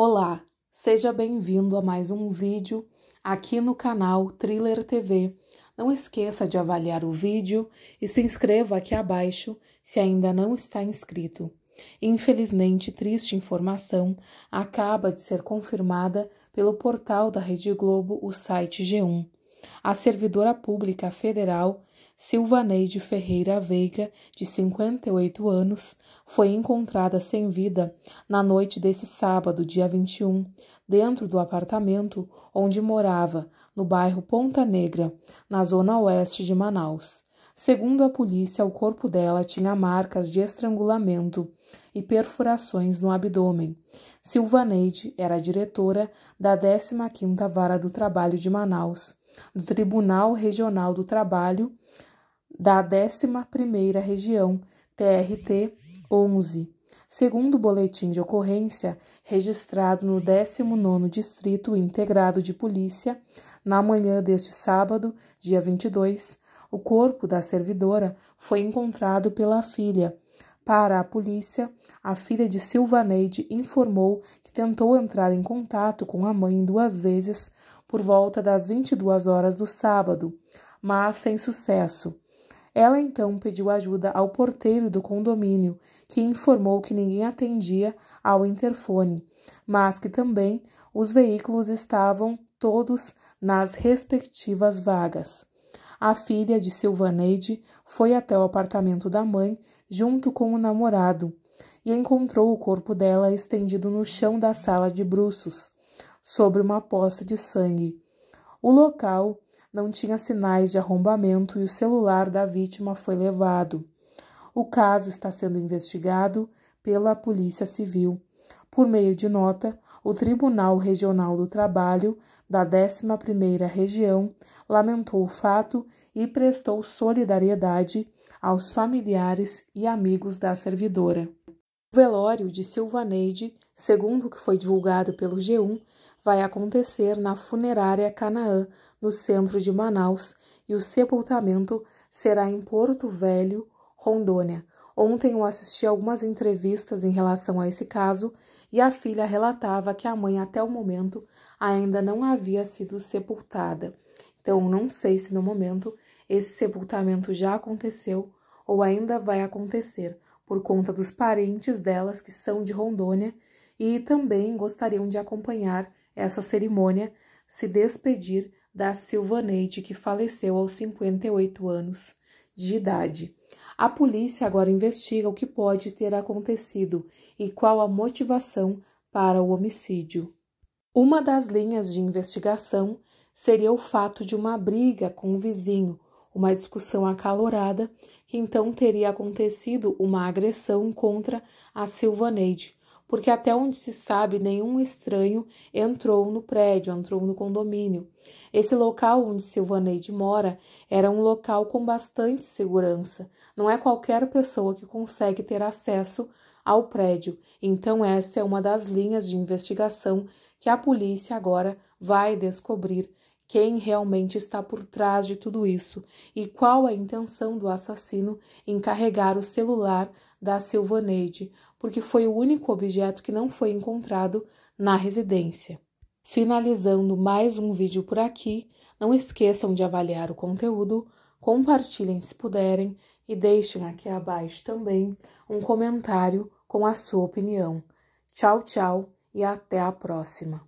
Olá, seja bem-vindo a mais um vídeo aqui no canal Thriller TV. Não esqueça de avaliar o vídeo e se inscreva aqui abaixo se ainda não está inscrito. Infelizmente, triste informação acaba de ser confirmada pelo portal da Rede Globo, o site G1. A servidora pública federal Silvaneide Ferreira Veiga, de 58 anos, foi encontrada sem vida na noite desse sábado, dia 21, dentro do apartamento onde morava, no bairro Ponta Negra, na zona oeste de Manaus. Segundo a polícia, o corpo dela tinha marcas de estrangulamento e perfurações no abdômen. Silvaneide era diretora da 15ª Vara do Trabalho de Manaus, do Tribunal Regional do Trabalho da 11ª Região, TRT 11, segundo o boletim de ocorrência registrado no 19º Distrito Integrado de Polícia, na manhã deste sábado, dia 22, o corpo da servidora foi encontrado pela filha. Para a polícia, a filha de Silvaneide informou que tentou entrar em contato com a mãe duas vezes por volta das 22 horas do sábado, mas sem sucesso. Ela então pediu ajuda ao porteiro do condomínio, que informou que ninguém atendia ao interfone, mas que também os veículos estavam todos nas respectivas vagas. A filha de Silvaneide foi até o apartamento da mãe junto com o namorado e encontrou o corpo dela estendido no chão da sala de bruços, sobre uma poça de sangue. O local não tinha sinais de arrombamento e o celular da vítima foi levado. O caso está sendo investigado pela Polícia Civil. Por meio de nota, o Tribunal Regional do Trabalho da 11ª Região lamentou o fato e prestou solidariedade aos familiares e amigos da servidora. O velório de Silva Neide, segundo o que foi divulgado pelo G1, vai acontecer na funerária Canaã, no centro de Manaus, e o sepultamento será em Porto Velho, Rondônia. Ontem eu assisti algumas entrevistas em relação a esse caso e a filha relatava que a mãe, até o momento, ainda não havia sido sepultada. Então, não sei se no momento esse sepultamento já aconteceu ou ainda vai acontecer por conta dos parentes delas que são de Rondônia e também gostariam de acompanhar essa cerimônia, se despedir da Silvaneide, que faleceu aos 58 anos de idade. A polícia agora investiga o que pode ter acontecido e qual a motivação para o homicídio. Uma das linhas de investigação seria o fato de uma briga com o vizinho, uma discussão acalorada que então teria acontecido uma agressão contra a Silvaneide, porque até onde se sabe nenhum estranho entrou no prédio, entrou no condomínio. Esse local onde Silvaneide mora era um local com bastante segurança. Não é qualquer pessoa que consegue ter acesso ao prédio. Então essa é uma das linhas de investigação que a polícia agora vai descobrir quem realmente está por trás de tudo isso e qual a intenção do assassino em carregar o celular da Silvaneide, porque foi o único objeto que não foi encontrado na residência. Finalizando mais um vídeo por aqui, não esqueçam de avaliar o conteúdo, compartilhem se puderem e deixem aqui abaixo também um comentário com a sua opinião. Tchau, tchau e até a próxima!